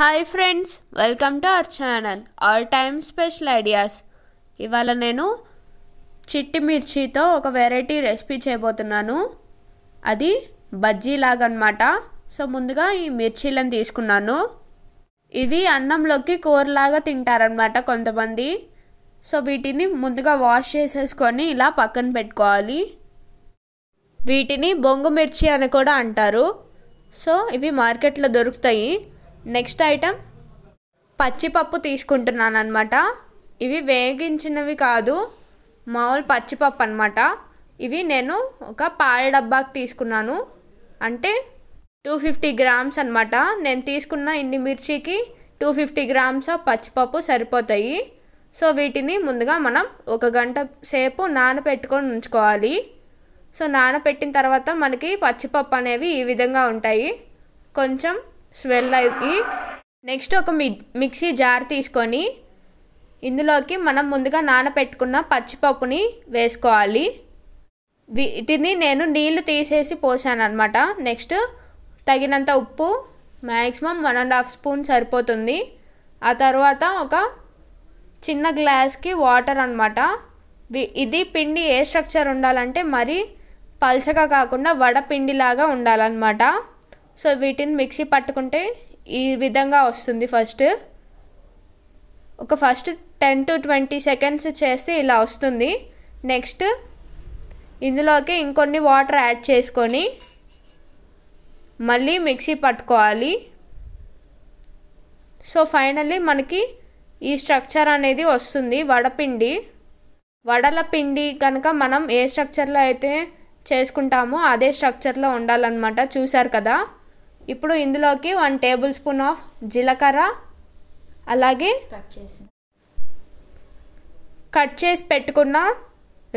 hi friends welcome to our channel all time special ideas ఇవాళ నేను చిట్టి మిర్చితో ఒక వెరైటీ రెసిపీ చేయబోతున్నాను అది బజ్జీలాగనమాట సో ముందుగా ఈ మిర్చీలను తీసుకున్నాను ఇవి అన్నంలోకి కూరలాగా తింటారనమాట కొంతమంది సో వీటిని ముందుగా వాష్ చేసేసుకొని ఇలా పక్కన పెట్టుకోవాలి వీటిని బొంగు మిర్చి అని కూడా అంటారు సో ఇవి మార్కెట్లో దొరుకుతాయి నెక్స్ట్ ఐటమ్ పచ్చిపప్పు తీసుకుంటున్నాను అనమాట ఇవి వేగించినవి కాదు మామూలు పచ్చిపప్పు అనమాట ఇవి నేను ఒక పాల డబ్బాకి తీసుకున్నాను అంటే టూ ఫిఫ్టీ గ్రామ్స్ అనమాట నేను తీసుకున్న ఇన్ని మిర్చికి టూ ఫిఫ్టీ గ్రామ్స్ ఆఫ్ పచ్చిపప్పు సరిపోతాయి సో వీటిని ముందుగా మనం ఒక గంట సేపు నానబెట్టుకొని ఉంచుకోవాలి సో నానబెట్టిన తర్వాత మనకి పచ్చిపప్పు అనేవి ఈ విధంగా ఉంటాయి కొంచెం స్వెల్ అయ్యి నెక్స్ట్ ఒక మిక్సీ జార్ తీసుకొని ఇందులోకి మనం ముందుగా నానబెట్టుకున్న పచ్చిపప్పుని వేసుకోవాలి వీటిని నేను నీళ్లు తీసేసి పోసాను అనమాట నెక్స్ట్ తగినంత ఉప్పు maximum one and half spoon సరిపోతుంది ఆ తర్వాత ఒక చిన్న గ్లాస్కి వాటర్ అనమాట ఇది పిండి ఏ స్ట్రక్చర్ ఉండాలంటే మరీ పల్చగా కాకుండా వడపిండిలాగా ఉండాలన్నమాట సో వీటిని మిక్సీ పట్టుకుంటే ఈ విధంగా వస్తుంది ఫస్ట్ ఒక first ten to twenty seconds చేస్తే ఇలా వస్తుంది నెక్స్ట్ ఇందులోకి ఇంకొన్ని వాటర్ యాడ్ చేసుకొని మళ్ళీ మిక్సీ పట్టుకోవాలి సో ఫైనల్లీ మనకి ఈ స్ట్రక్చర్ అనేది వస్తుంది వడపిండి వడల పిండి కనుక మనం ఏ స్ట్రక్చర్లో అయితే చేసుకుంటామో అదే స్ట్రక్చర్లో ఉండాలన్నమాట చూసారు కదా ఇప్పుడు ఇందులోకి వన్ టేబుల్ స్పూన్ ఆఫ్ జీలకర్ర అలాగే కట్ చేసి పెట్టుకున్న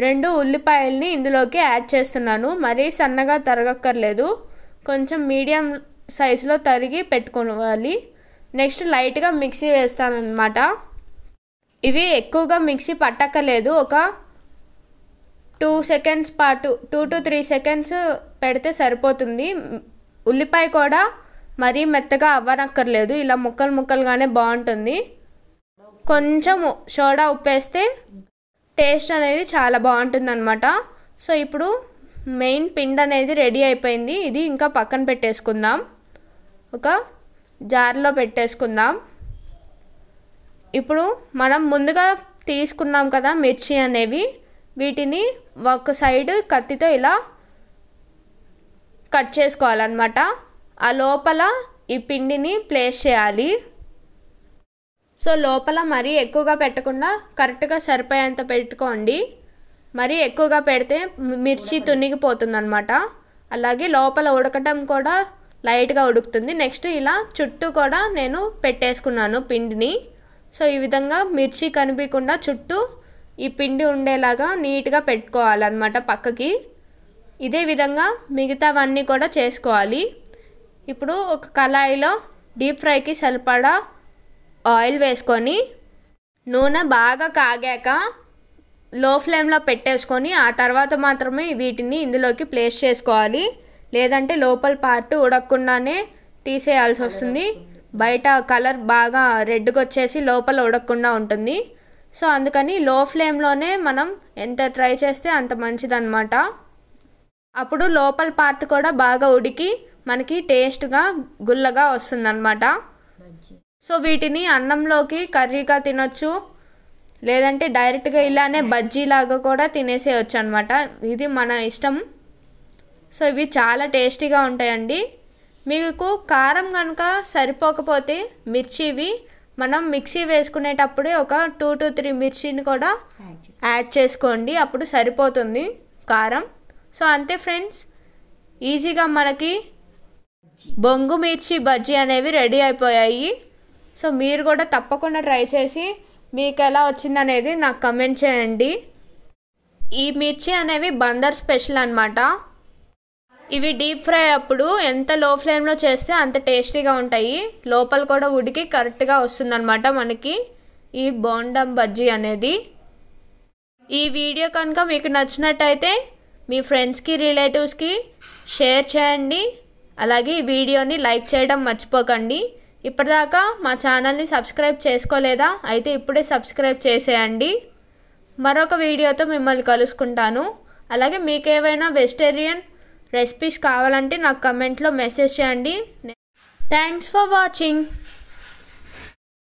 రెండు ఉల్లిపాయల్ని ఇందులోకి యాడ్ చేస్తున్నాను మరీ సన్నగా తరగక్కర్లేదు కొంచెం మీడియం సైజులో తరిగి పెట్టుకోవాలి నెక్స్ట్ లైట్గా మిక్సీ వేస్తానమాట ఇవి ఎక్కువగా మిక్సీ పట్టక్కర్లేదు ఒక టూ సెకండ్స్ పాటు టూ టు త్రీ సెకండ్స్ పెడితే సరిపోతుంది ఉల్లిపాయ కూడా మరీ మెత్తగా అవ్వనక్కర్లేదు ఇలా ముక్కలు ముక్కలుగానే బాగుంటుంది కొంచెం సోడా ఉప్పేస్తే టేస్ట్ అనేది చాలా బాగుంటుంది అనమాట సో ఇప్పుడు మెయిన్ పిండి అనేది రెడీ అయిపోయింది ఇది ఇంకా పక్కన పెట్టేసుకుందాం ఒక జార్లో పెట్టేసుకుందాం ఇప్పుడు మనం ముందుగా తీసుకున్నాం కదా మిర్చి అనేవి వీటిని ఒక సైడ్ కత్తితో ఇలా కట్ చేసుకోవాలన్నమాట ఆ లోపల ఈ పిండిని ప్లేస్ చేయాలి సో లోపల మరీ ఎక్కువగా పెట్టకుండా కరెక్ట్గా సరిపోయేంత పెట్టుకోండి మరీ ఎక్కువగా పెడితే మిర్చి తునిగిపోతుందనమాట అలాగే లోపల ఉడకటం కూడా లైట్గా ఉడుకుతుంది నెక్స్ట్ ఇలా చుట్టూ కూడా నేను పెట్టేసుకున్నాను పిండిని సో ఈ విధంగా మిర్చి కనిపించకుండా చుట్టూ ఈ పిండి ఉండేలాగా నీట్గా పెట్టుకోవాలన్నమాట పక్కకి ఇదే విధంగా మిగతావన్నీ కూడా చేసుకోవాలి ఇప్పుడు ఒక కళాయిలో డీప్ ఫ్రైకి సరిపడా ఆయిల్ వేసుకొని నూనె బాగా కాగాక లో ఫ్లేమ్లో పెట్టేసుకొని ఆ తర్వాత మాత్రమే వీటిని ఇందులోకి ప్లేస్ చేసుకోవాలి లేదంటే లోపల పార్ట్ ఉడకకుండానే తీసేయాల్సి వస్తుంది బయట కలర్ బాగా రెడ్గా వచ్చేసి లోపల ఉడకకుండా ఉంటుంది సో అందుకని లో ఫ్లేమ్లోనే మనం ఎంత ట్రై చేస్తే అంత మంచిదన్నమాట అప్పుడు లోపల పార్ట్ కూడా బాగా ఉడికి మనకి టేస్ట్గా గుల్లగా వస్తుందన్నమాట సో వీటిని అన్నంలోకి కర్రీగా తినొచ్చు లేదంటే డైరెక్ట్గా ఇలానే బజ్జీలాగా కూడా తినేసేయచ్చు అనమాట ఇది మన ఇష్టం సో ఇవి చాలా టేస్టీగా ఉంటాయండి మీకు కారం కనుక సరిపోకపోతే మిర్చివి మనం మిక్సీ వేసుకునేటప్పుడే ఒక టూ టు త్రీ మిర్చిని కూడా యాడ్ చేసుకోండి అప్పుడు సరిపోతుంది కారం సో అంతే ఫ్రెండ్స్ ఈజీగా మనకి బొంగు మిర్చి బజ్జీ అనేవి రెడీ అయిపోయాయి సో మీరు కూడా తప్పకుండా ట్రై చేసి మీకు ఎలా వచ్చిందనేది నాకు కమెంట్ చేయండి ఈ మిర్చి అనేవి బందర్ స్పెషల్ అనమాట ఇవి డీప్ ఫ్రై అప్పుడు ఎంత లో ఫ్లేమ్లో చేస్తే అంత టేస్టీగా ఉంటాయి లోపల కూడా ఉడికి కరెక్ట్గా వస్తుందన్నమాట మనకి ఈ బోండం బజ్జీ అనేది ఈ వీడియో కనుక మీకు నచ్చినట్టయితే మీ ఫ్రెండ్స్కి రిలేటివ్స్కి షేర్ చేయండి అలాగే ఈ వీడియోని లైక్ చేయడం మర్చిపోకండి ఇప్పటిదాకా మా ఛానల్ని సబ్స్క్రైబ్ చేసుకోలేదా అయితే ఇప్పుడే సబ్స్క్రైబ్ చేసేయండి మరొక వీడియోతో మిమ్మల్ని కలుసుకుంటాను అలాగే మీకు ఏవైనా వెజిటేరియన్ రెసిపీస్ కావాలంటే నాకు కమెంట్లో మెసేజ్ చేయండి థ్యాంక్స్ ఫర్ వాచింగ్